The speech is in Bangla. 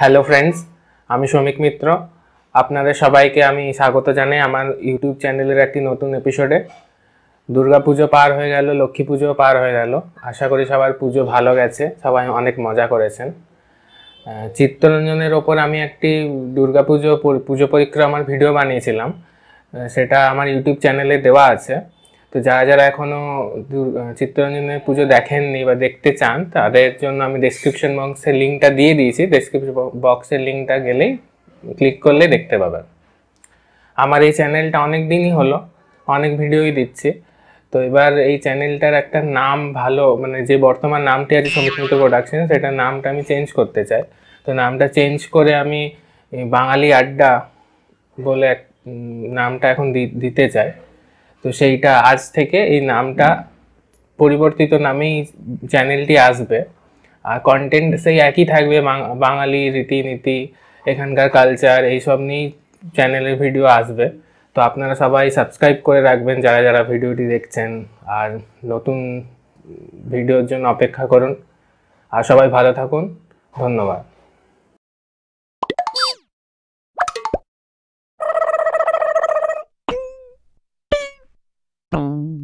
হ্যালো ফ্রেন্ডস আমি শ্রমিক মিত্র আপনাদের সবাইকে আমি স্বাগত জানাই আমার ইউটিউব চ্যানেলের একটি নতুন এপিসোডে পুজো পার হয়ে গেল লক্ষ্মী পুজো পার হয়ে গেল আশা করি সবার পুজো ভালো গেছে সবাই অনেক মজা করেছেন চিত্তরঞ্জনের ওপর আমি একটি পুজো পুজো পরিক্রমার ভিডিও বানিয়েছিলাম সেটা আমার ইউটিউব চ্যানেলে দেওয়া আছে তো যারা যারা এখনও চিত্তরঞ্জনের পুজো দেখেননি বা দেখতে চান তাদের জন্য আমি ডেসক্রিপশন বক্সের লিঙ্কটা দিয়ে দিয়েছি ডেসক্রিপশন বক্সের লিঙ্কটা গেলেই ক্লিক করলে দেখতে পাবেন আমার এই চ্যানেলটা অনেক দিনই হলো অনেক ভিডিওই দিচ্ছি তো এবার এই চ্যানেলটার একটা নাম ভালো মানে যে বর্তমান নামটি আছে সমিত প্রোডাকশন সেটা নামটা আমি চেঞ্জ করতে চাই তো নামটা চেঞ্জ করে আমি বাঙালি আড্ডা বলে এক নামটা এখন দিতে চাই তো সেইটা আজ থেকে এই নামটা পরিবর্তিত নামেই চ্যানেলটি আসবে আর কন্টেন্ট সেই একই থাকবে বাঙালি রীতিনীতি এখানকার কালচার এইসব নিয়েই চ্যানেলের ভিডিও আসবে তো আপনারা সবাই সাবস্ক্রাইব করে রাখবেন যারা যারা ভিডিওটি দেখছেন আর নতুন ভিডিওর জন্য অপেক্ষা করুন আর সবাই ভালো থাকুন ধন্যবাদ 咚。